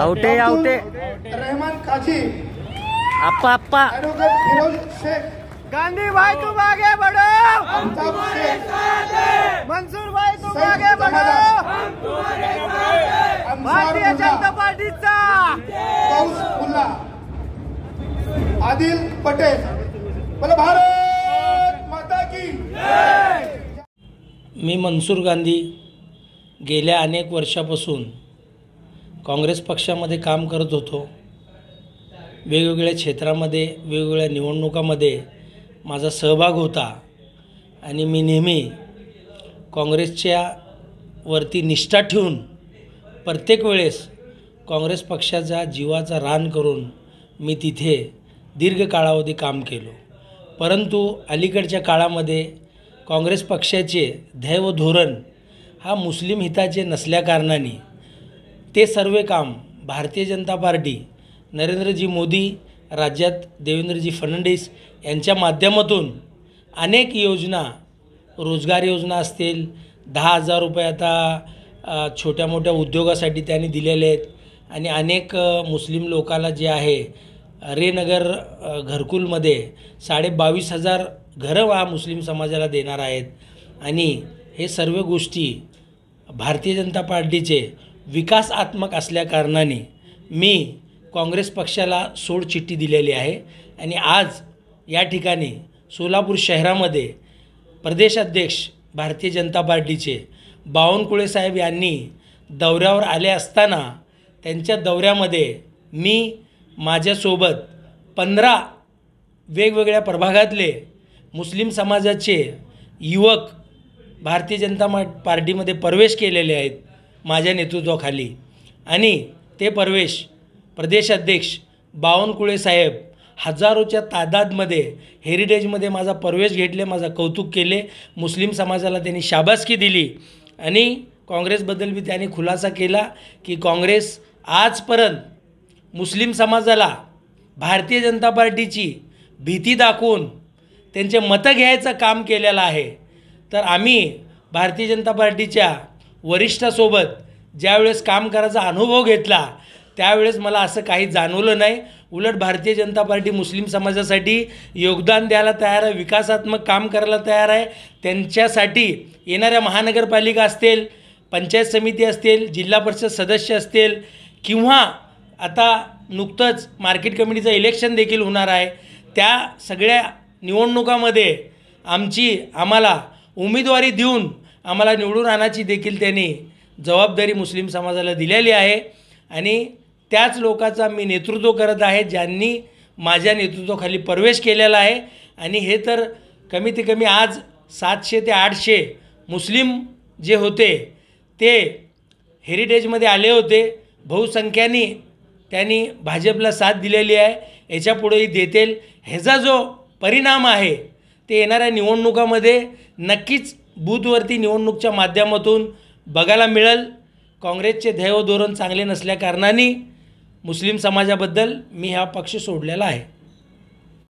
आउटे आउटे रहमान काजी आप्पा आप्पा गांधी भाई तुम आगे बढ़ो हम तुम्हारे साथ मंसूर भाई तुम आगे बढ़ो हम तुम्हारे साथ भारतीय जनता पार्टीचा का आदिल पटेल बोला भारत माता की मी मंसूर गांधी गेल्या अनेक वर्षापासून काँग्रेस पक्षामध्ये काम करत होतो वेगवेगळ्या क्षेत्रामध्ये वेगवेगळ्या निवडणुकामध्ये माझा सहभाग होता आणि मी नेहमी काँग्रेसच्या वरती निष्ठा ठेवून प्रत्येक वेळेस काँग्रेस पक्षाचा जीवाचा रान करून मी तिथे दीर्घ काळावधी काम केलो परंतु अलीकडच्या काळामध्ये काँग्रेस पक्षाचे धैव धोरण हा मुस्लिम हिताचे नसल्याकारणाने ते सर्व काम भारतीय जनता पार्टी नरेंद्रजी मोदी राज्यात देवेंद्रजी फडणवीस यांच्या माध्यमातून अनेक योजना रोजगार योजना असतील दहा हजार रुपये आता छोट्या मोठ्या उद्योगासाठी त्यांनी दिलेले आहेत आणि अनेक मुस्लिम लोकाला जे आहे रेनगर घरकुलमध्ये साडेबावीस हजार घरं वा मुस्लिम समाजाला देणार आहेत आणि हे सर्व गोष्टी भारतीय जनता पार्टीचे विकासात्मक असल्याकारणाने मी काँग्रेस पक्षाला सोडचिठ्ठी दिलेली आहे आणि आज या ठिकाणी सोलापूर शहरामध्ये प्रदेशाध्यक्ष भारतीय जनता पार्टीचे बावनकुळे साहेब यांनी दौऱ्यावर आले असताना त्यांच्या दौऱ्यामध्ये मी माझ्यासोबत पंधरा वेगवेगळ्या प्रभागातले मुस्लिम समाजाचे युवक भारतीय जनता पार्टीमध्ये प्रवेश केलेले आहेत माझ्या नेतृत्वाखाली आणि ते परवेश प्रदेशाध्यक्ष बावनकुळे साहेब हजारोच्या तादादमध्ये हेरिटेजमध्ये माझा प्रवेश घेतले माझा कौतुक केले मुस्लिम समाजाला त्यांनी शाबासकी दिली आणि काँग्रेसबद्दल बी त्यांनी खुलासा केला की काँग्रेस आजपर्यंत मुस्लिम समाजाला भारतीय जनता पार्टीची भीती दाखवून त्यांचे मतं घ्यायचं काम केलेलं आहे तर आम्ही भारतीय जनता पार्टीच्या वरिष्ठासोबत ज्यावेळेस काम करायचा अनुभव घेतला त्यावेळेस मला असं काही जाणवलं नाही उलट भारतीय जनता पार्टी मुस्लिम समाजासाठी योगदान द्यायला तयार आहे विकासात्मक काम करायला तयार आहे त्यांच्यासाठी येणाऱ्या महानगरपालिका असतील पंचायत समिती असतील जिल्हा परिषद सदस्य असतील किंवा आता नुकतंच मार्केट कमिटीचं इलेक्शन देखील होणार आहे त्या सगळ्या निवडणुकामध्ये आमची आम्हाला उमेदवारी देऊन आम्हाला निवडून आणायची देखील त्यांनी जबाबदारी मुस्लिम समाजाला दिलेली आहे आणि त्याच लोकाचा मी नेतृत्व करत आहे ज्यांनी माझ्या नेतृत्वाखाली प्रवेश केलेला आहे आणि हे तर कमीत कमी आज सातशे ते आठशे मुस्लिम जे होते ते हेरिटेजमध्ये आले होते बहुसंख्यांनी त्यांनी भाजपला साथ दिलेली आहे याच्यापुढेही देतील ह्याचा जो परिणाम आहे ते येणाऱ्या निवडणुकामध्ये नक्कीच बूथवरती निवडणूकच्या माध्यमातून बघायला मिळेल काँग्रेसचे ध्येय चांगले नसल्याकारणाने मुस्लिम समाजाबद्दल मी हा पक्ष सोडलेला आहे